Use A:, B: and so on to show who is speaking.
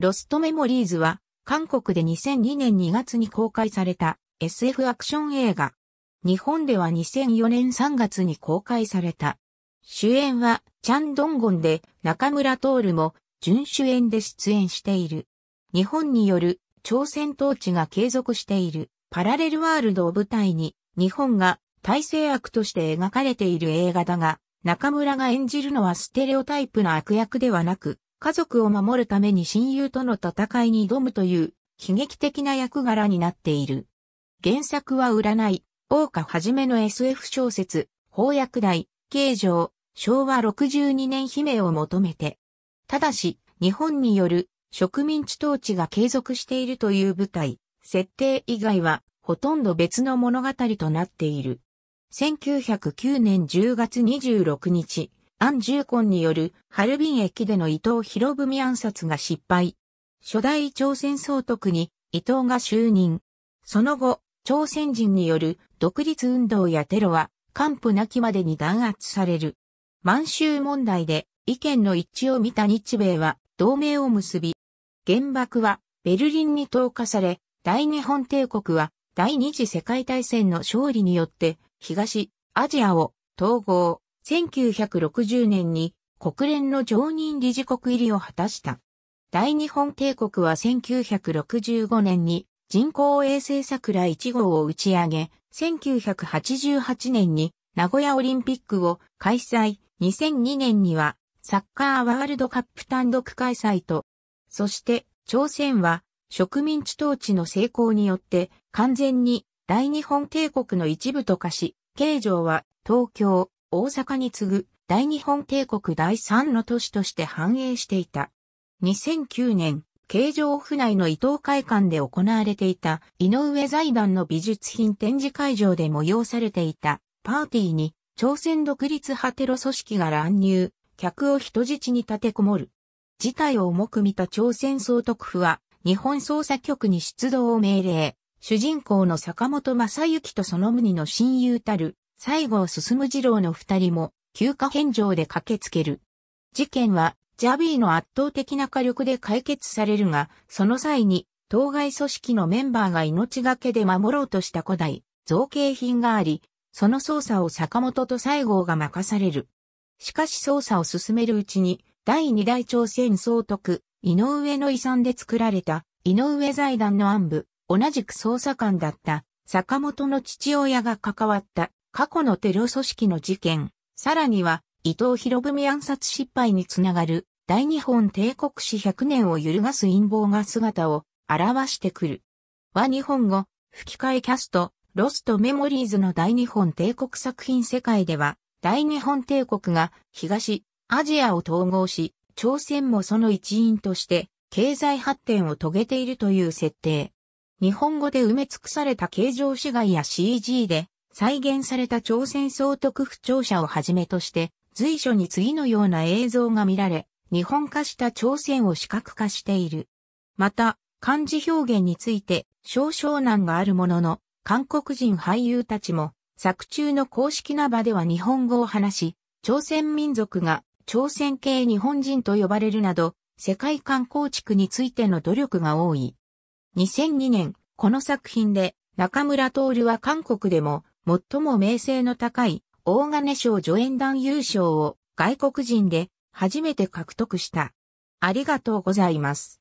A: ロストメモリーズは、韓国で2002年2月に公開された SF アクション映画。日本では2004年3月に公開された。主演は、チャンドンゴンで、中村徹も、準主演で出演している。日本による、朝鮮統治が継続している、パラレルワールドを舞台に、日本が、体制悪として描かれている映画だが、中村が演じるのはステレオタイプの悪役ではなく、家族を守るために親友との戦いに挑むという悲劇的な役柄になっている。原作は占い、大家はじめの SF 小説、翻訳代、形状、昭和62年姫を求めて。ただし、日本による植民地統治が継続しているという舞台、設定以外はほとんど別の物語となっている。1909年10月26日、アン・ジューコンによるハルビン駅での伊藤博文暗殺が失敗。初代朝鮮総督に伊藤が就任。その後、朝鮮人による独立運動やテロは完膚なきまでに弾圧される。満州問題で意見の一致を見た日米は同盟を結び、原爆はベルリンに投下され、大日本帝国は第二次世界大戦の勝利によって東アジアを統合、1960年に国連の常任理事国入りを果たした。大日本帝国は1965年に人工衛星桜1号を打ち上げ、1988年に名古屋オリンピックを開催、2002年にはサッカーワールドカップ単独開催と、そして朝鮮は植民地統治の成功によって完全に大日本帝国の一部と化し、形城は東京、大阪に次ぐ大日本帝国第3の都市として繁栄していた。2009年、京城府内の伊東会館で行われていた井上財団の美術品展示会場で催されていたパーティーに朝鮮独立派テロ組織が乱入、客を人質に立てこもる。事態を重く見た朝鮮総督府は日本捜査局に出動を命令。主人公の坂本正幸とその無二の親友たる西郷進二郎の二人も、休暇返上で駆けつける。事件は、ジャビーの圧倒的な火力で解決されるが、その際に、当該組織のメンバーが命がけで守ろうとした古代、造形品があり、その捜査を坂本と西郷が任される。しかし捜査を進めるうちに、第二大朝鮮総督、井上の遺産で作られた、井上財団の暗部、同じく捜査官だった、坂本の父親が関わった過去のテロ組織の事件、さらには伊藤博文暗殺失敗につながる大日本帝国史100年を揺るがす陰謀が姿を表してくる。和日本語、吹き替えキャスト、ロストメモリーズの大日本帝国作品世界では、大日本帝国が東、アジアを統合し、朝鮮もその一員として経済発展を遂げているという設定。日本語で埋め尽くされた形状市街や CG で再現された朝鮮総督府庁舎をはじめとして、随所に次のような映像が見られ、日本化した朝鮮を視覚化している。また、漢字表現について少々難があるものの、韓国人俳優たちも作中の公式な場では日本語を話し、朝鮮民族が朝鮮系日本人と呼ばれるなど、世界観構築についての努力が多い。2002年、この作品で中村徹は韓国でも最も名声の高い大金賞助演団優勝を外国人で初めて獲得した。ありがとうございます。